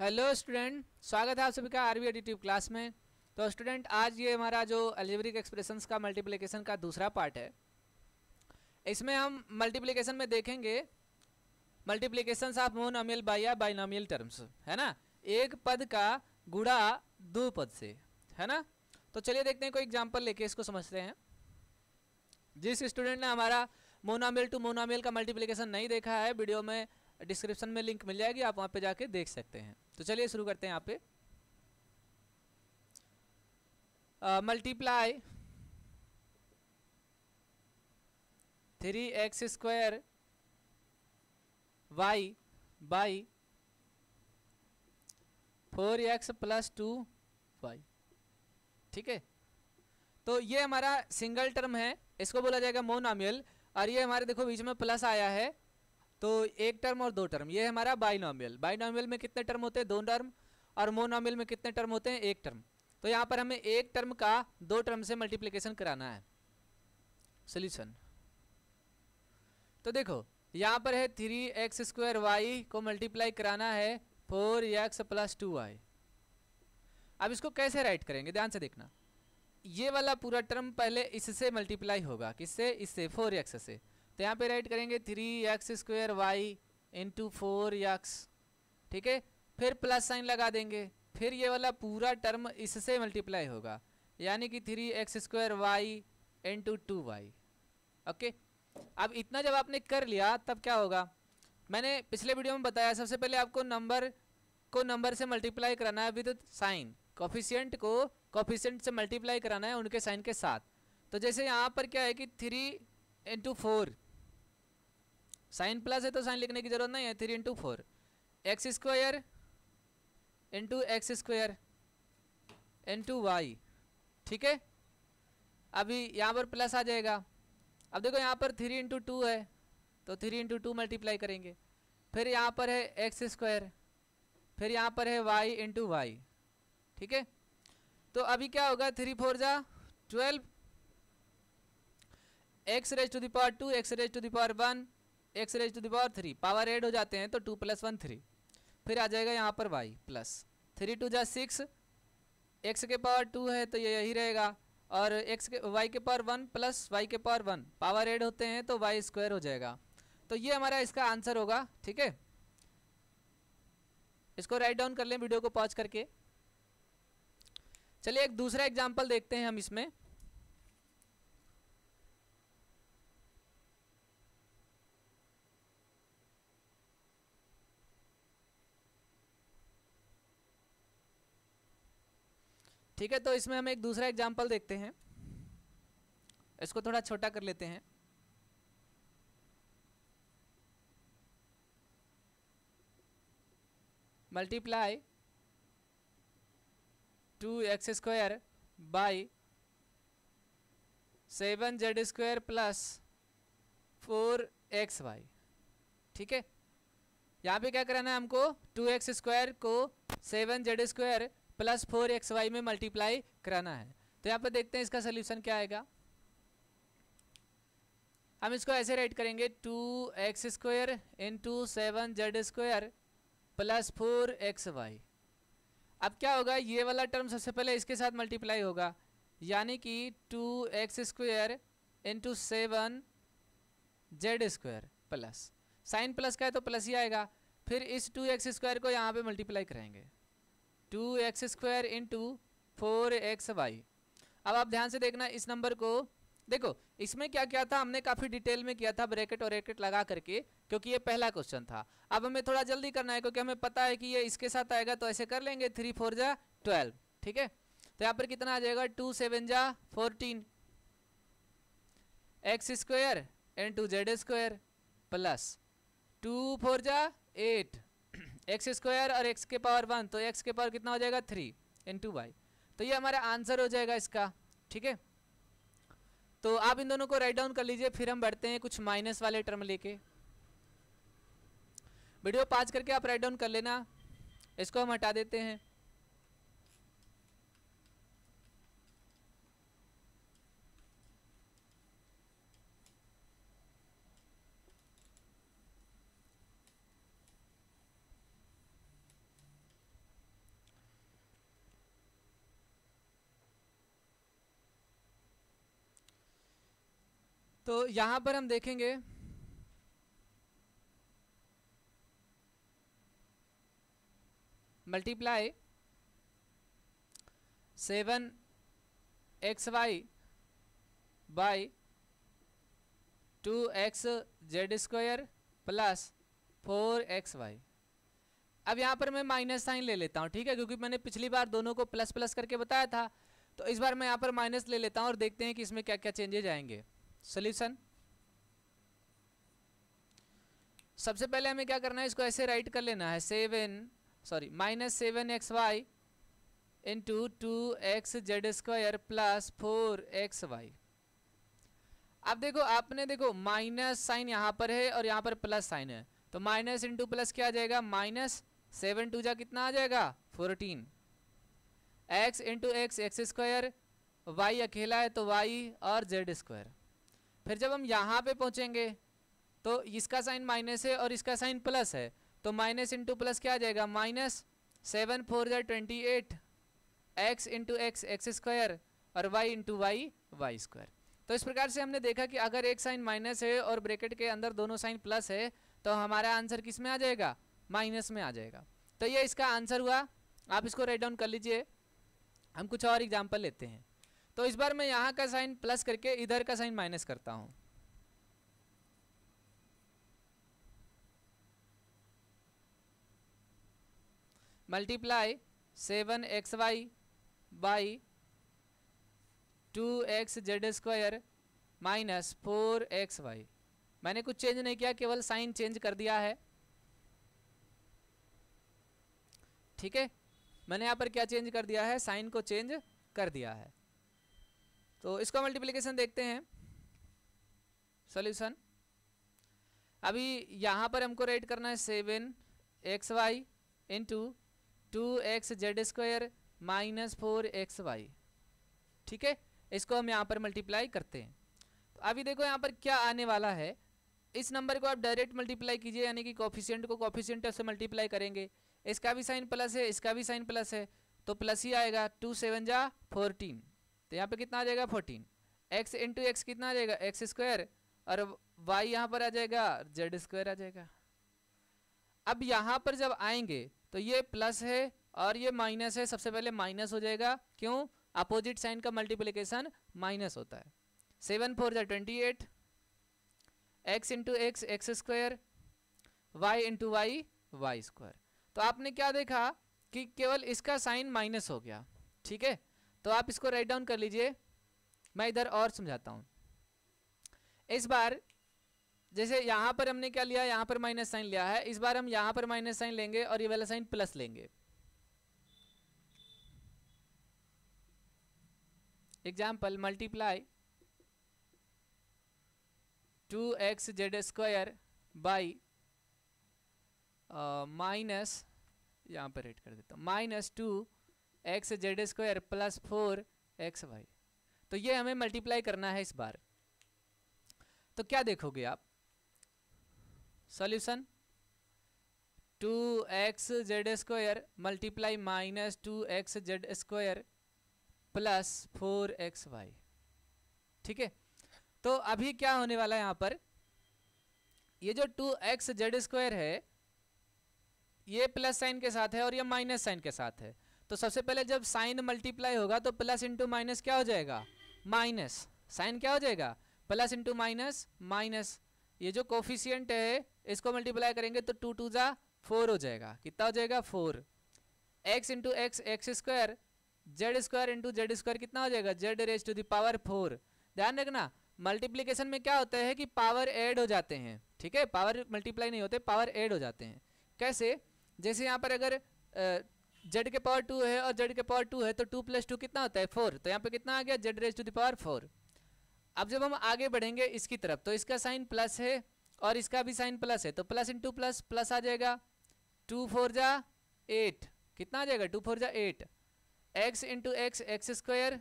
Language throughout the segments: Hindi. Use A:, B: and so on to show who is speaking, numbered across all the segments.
A: हेलो स्टूडेंट स्वागत है आप सभी का वी एडिटिव क्लास में तो स्टूडेंट आज ये हमारा जो एलिवरिक एक्सप्रेशंस का मल्टीप्लिकेशन का दूसरा पार्ट है इसमें हम मल्टीप्लिकेशन में देखेंगे मल्टीप्लिकेशन ऑफ अमिल बाई बाई बाइनोमियल टर्म्स है ना एक पद का गुड़ा दो पद से है ना तो चलिए देखते हैं कोई एग्जाम्पल लेके इसको समझते हैं जिस स्टूडेंट ने हमारा मोनामिल टू मोनामिल का मल्टीप्लिकेशन नहीं देखा है वीडियो में डिस्क्रिप्शन में लिंक मिल जाएगी आप वहाँ पे जाके देख सकते हैं तो चलिए शुरू करते हैं यहाँ पे multiply three x square y by four x plus two y ठीक है तो ये हमारा सिंगल टर्म है इसको बोला जाएगा मोनामियल और ये हमारे देखो बीच में प्लस आया है तो एक टर्म और दो टर्म ये हमारा बाइनोमियल बाइनोमियल में कितने टर्म होते हैं दो टर्म और मोनोमियल में कितने टर्म होते हैं एक टर्म तो यहाँ पर हमें एक टर्म का दो टर्म से मल्टीप्लीकेशन कराना है सोल्यूशन तो देखो यहाँ पर है थ्री एक्स स्क्वायर वाई को मल्टीप्लाई कराना है four x plus two y अब इसको कैसे राइट करेंगे ध्यान से देखना ये वाला पूरा टर्म पहले इससे मल्टीप्लाई होगा किससे इससे फोर एक्स से तो यहाँ पे राइट करेंगे three x square y into four x ठीक है फिर प्लस साइन लगा देंगे फिर ये वाला पूरा टर्म इससे मल्टीप्लाई होगा यानी कि three x square y into two y okay अब इतना जब आपने कर लिया तब क्या होगा मैंने पिछले वीडियो में बताया सबसे पहले आपको नंबर को नंबर से मल्टीप्लाई कराना है विद साइन कॉफिशियंट को कॉफिशियंट से मल्टीप्लाई कराना है उनके साइन के साथ तो जैसे यहाँ पर क्या है कि three into four sign plus है तो साइन लिखने की जरूरत नहीं है three into four x square into x square into y ठीक है अभी यहाँ पर प्लस आ जाएगा अब देखो यहाँ पर थ्री इंटू टू है तो थ्री इंटू टू मल्टीप्लाई करेंगे फिर यहाँ पर है एक्स स्क्वायर फिर यहाँ पर है वाई इंटू वाई ठीक है तो अभी क्या होगा थ्री फोर जा twelve x raise to the power two x raise to the power one x raise to the power three power add हो जाते हैं तो टू प्लस वन थ्री फिर आ जाएगा यहाँ पर वाई प्लस थ्री टू जा सिक्स एक्स के पावर टू है तो ये यही रहेगा और एक्स के वाई के पावर वन प्लस वाई के पावर वन पावर एड होते हैं तो वाई स्क्वायर हो जाएगा तो ये हमारा इसका आंसर होगा ठीक है इसको राइट डाउन कर लें वीडियो को पॉज करके चलिए एक दूसरा एग्जाम्पल देखते हैं हम इसमें ठीक है तो इसमें हम एक दूसरा एग्जाम्पल देखते हैं इसको थोड़ा छोटा कर लेते हैं multiply two x square by seven z square plus four x y ठीक है यहाँ पे क्या कराना है हमको टू एक्स स्क्वायर को seven z square plus four x y में मल्टीप्लाई कराना है तो यहाँ पर देखते हैं इसका सोल्यूशन क्या आएगा हम इसको ऐसे राइट करेंगे two x square into seven z square plus four x y अब क्या होगा ये वाला टर्म सबसे पहले इसके साथ मल्टीप्लाई होगा यानी कि two x square into seven z square plus sign plus का है तो प्लस ही आएगा फिर इस टू एक्स स्क्वायर को यहाँ पे मल्टीप्लाई कराएंगे two x square into four x y अब आप ध्यान से देखना इस नंबर को देखो इसमें क्या किया था हमने काफ़ी डिटेल में किया था ब्रैकेट और ब्रैकेट लगा करके क्योंकि ये पहला क्वेश्चन था अब हमें थोड़ा जल्दी करना है क्योंकि हमें पता है कि ये इसके साथ आएगा तो ऐसे कर लेंगे थ्री फोर जा ट्वेल्व ठीक है तो यहाँ पर कितना आ जाएगा टू सेवन जा fourteen x square into z square plus two four जा एट एक्स स्क्वायर और एक्स के पावर वन तो एक्स के पावर कितना हो जाएगा थ्री इन टू वाई तो ये हमारा आंसर हो जाएगा इसका ठीक है तो आप इन दोनों को राइट डाउन कर लीजिए फिर हम बढ़ते हैं कुछ माइनस वाले टर्म लेके वीडियो पाज करके आप राइट डाउन कर लेना इसको हम हटा देते हैं तो यहां पर हम देखेंगे multiply seven x y by two x z square plus four x y अब यहां पर मैं माइनस साइन ले लेता हूं ठीक है क्योंकि मैंने पिछली बार दोनों को प्लस प्लस करके बताया था तो इस बार मैं यहां पर माइनस ले लेता हूँ और देखते हैं कि इसमें क्या क्या चेंजेज आएंगे सोल्यूशन सबसे पहले हमें क्या करना है इसको ऐसे राइट कर लेना है seven sorry minus seven x y into two x z square plus four x y अब देखो आपने देखो माइनस साइन यहाँ पर है और यहाँ पर प्लस साइन है तो माइनस इंटू प्लस क्या आ जाएगा माइनस सेवन टू जा कितना आ जाएगा fourteen x into x x square y अकेला है तो वाई और जेड स्क्वायर फिर जब हम यहाँ पे पहुँचेंगे तो इसका साइन माइनस है और इसका साइन प्लस है तो माइनस इंटू प्लस क्या आ जाएगा माइनस सेवन फोर या twenty eight x into x x square और y into y y square तो इस प्रकार से हमने देखा कि अगर एक साइन माइनस है और ब्रेकेट के अंदर दोनों साइन प्लस है तो हमारा आंसर किस में आ जाएगा माइनस में आ जाएगा तो ये इसका आंसर हुआ आप इसको राइट डाउन कर लीजिए हम कुछ और एग्जाम्पल लेते हैं तो इस बार मैं यहाँ का साइन प्लस करके इधर का साइन माइनस करता हूँ multiply seven x y by two x z square minus four x y मैंने कुछ चेंज नहीं किया केवल साइन चेंज कर दिया है ठीक है मैंने यहाँ पर क्या चेंज कर दिया है साइन को चेंज कर दिया है तो इसका मल्टीप्लिकेशन देखते हैं सोल्यूशन अभी यहाँ पर हमको राइट करना है seven x y into two x z square minus four x y ठीक है इसको हम यहाँ पर मल्टीप्लाई करते हैं तो अभी देखो यहाँ पर क्या आने वाला है इस नंबर को आप डायरेक्ट मल्टीप्लाई कीजिए यानी कि कॉफिशियंट को कॉफिशियंट से मल्टीप्लाई करेंगे इसका भी साइन प्लस है इसका भी साइन प्लस है तो प्लस ही आएगा टू सेवन जा फोरटीन तो यहाँ पे कितना आ जाएगा फोर्टीन एक्स इंटू एक्स कितना आ जाएगा एक्स स्क्वायर और वाई यहाँ पर आ जाएगा जेड स्क्वायर आ जाएगा अब यहाँ पर जब आएंगे तो ये प्लस है और ये माइनस है सबसे पहले माइनस हो जाएगा क्यों अपोजिट साइन का मल्टीप्लीकेशन माइनस होता है सेवन फोर जै twenty eight x into x x square y into y y square तो आपने क्या देखा कि केवल इसका साइन माइनस हो गया ठीक है तो आप इसको राइट डाउन कर लीजिए मैं इधर और समझाता हूँ इस बार जैसे यहाँ पर हमने क्या लिया यहाँ पर माइनस साइन लिया है इस बार हम यहाँ पर माइनस साइन लेंगे और ये वाला साइन प्लस लेंगे example multiply two x z square by minus यहाँ पर रेट कर देता हूँ minus two x z square plus four x y तो ये हमें मल्टीप्लाई करना है इस बार तो क्या देखोगे आप solution two x z square multiply minus two x z square plus four x y ठीक है तो अभी क्या होने वाला है यहाँ पर ये जो टू एक्स जेड स्क्वायर है ये प्लस साइन के साथ है और ये माइनस साइन के साथ है तो सबसे पहले जब साइन मल्टीप्लाई होगा तो प्लस इंटू माइनस क्या हो जाएगा माइनस साइन क्या हो जाएगा प्लस इंटू माइनस माइनस ये जो कोफिशियंट है इसको मल्टीप्लाई करेंगे तो टू टू ज़ा फोर हो जाएगा कितना हो जाएगा four x into x x square z square into z square कितना हो जाएगा z raise to the power four ध्यान रखना मल्टीप्लीकेशन में क्या होता है कि पावर एड हो जाते हैं ठीक है पावर मल्टीप्लाई नहीं होते पावर एड हो जाते हैं कैसे जैसे यहाँ पर अगर जेड के पावर टू है और जेड के पावर टू है तो टू प्लस टू कितना होता है फोर तो यहाँ पे कितना आ गया z raise to the power four अब जब हम आगे बढ़ेंगे इसकी तरफ तो इसका साइन प्लस है और इसका भी साइन प्लस है तो plus into plus plus आ जाएगा टू फोर जा एट कितना आ जाएगा टू फोर जा eight x into x x square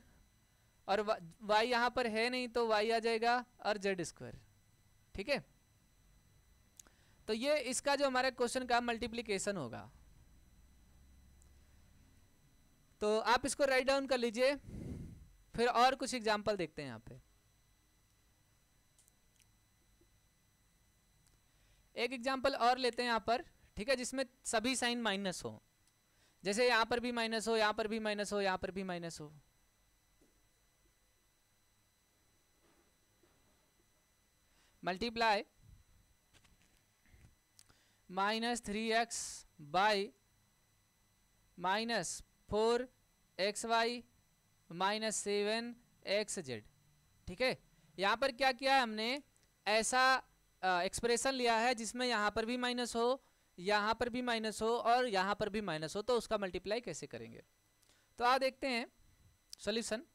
A: और वाई यहाँ पर है नहीं तो वाई आ जाएगा और जेड स्क्वायर ठीक है तो ये इसका जो हमारा क्वेश्चन का मल्टीप्लीकेशन होगा तो आप इसको राइट डाउन कर लीजिए फिर और कुछ एग्जाम्पल देखते हैं यहाँ पे एक एग्जाम्पल और लेते हैं यहाँ पर ठीक है जिसमें सभी साइन माइनस हो जैसे यहाँ पर भी माइनस हो यहाँ पर भी माइनस हो यहाँ पर भी माइनस हो multiply minus three x by minus four x y minus seven x z ठीक है यहाँ पर क्या किया है हमने ऐसा एक्सप्रेशन लिया है जिसमें यहाँ पर भी माइनस हो यहाँ पर भी माइनस हो और यहाँ पर भी माइनस हो तो उसका मल्टीप्लाई कैसे करेंगे तो आ देखते हैं सोल्यूशन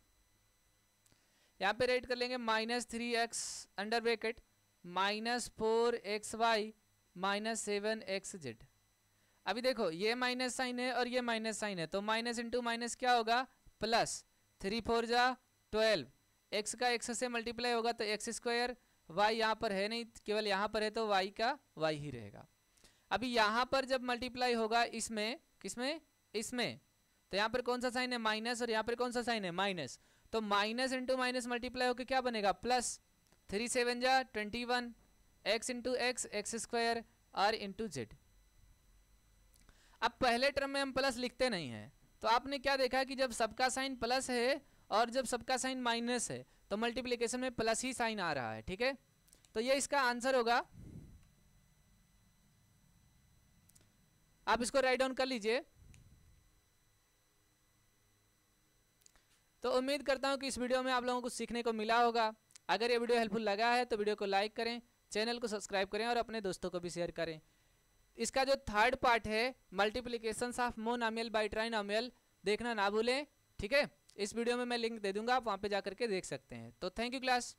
A: यहाँ पे रेट कर लेंगे minus three x under bracket minus four x y minus seven x z अभी देखो ये माइनस साइन है और ये माइनस साइन है तो माइनस इंटू माइनस क्या होगा प्लस थ्री फोर जा ट्वेल्व एक्स का एक्स से मल्टीप्लाई होगा तो एक्स स्क्वायर वाई यहाँ पर है नहीं केवल यहाँ पर है तो वाई का वाई ही रहेगा अभी यहाँ पर जब मल्टीप्लाई होगा इसमें किसमें इसमें तो यहाँ पर कौन सा साइन है माइनस और यहाँ पर कौन सा साइन है माइनस तो माइनस इंटू माइनस मल्टीप्लाई होकर क्या बनेगा प्लस थ्री सेवन जा twenty one x into x x square or into z अब पहले टर्म में हम प्लस लिखते नहीं हैं तो आपने क्या देखा कि जब सबका साइन प्लस है और जब सबका साइन माइनस है तो मल्टीप्लीकेशन में प्लस ही साइन आ रहा है ठीक है तो ये इसका आंसर होगा आप इसको राइट डाउन कर लीजिए तो उम्मीद करता हूँ कि इस वीडियो में आप लोगों को सीखने को मिला होगा अगर ये वीडियो हेल्पफुल लगा है तो वीडियो को लाइक करें चैनल को सब्सक्राइब करें और अपने दोस्तों को भी शेयर करें इसका जो थर्ड पार्ट है मल्टीप्लीकेशन ऑफ अमेल बाइट्राइन अमेल देखना ना भूलें ठीक है इस वीडियो में मैं लिंक दे दूंगा आप वहाँ पे जा करके देख सकते हैं तो थैंक यू क्लास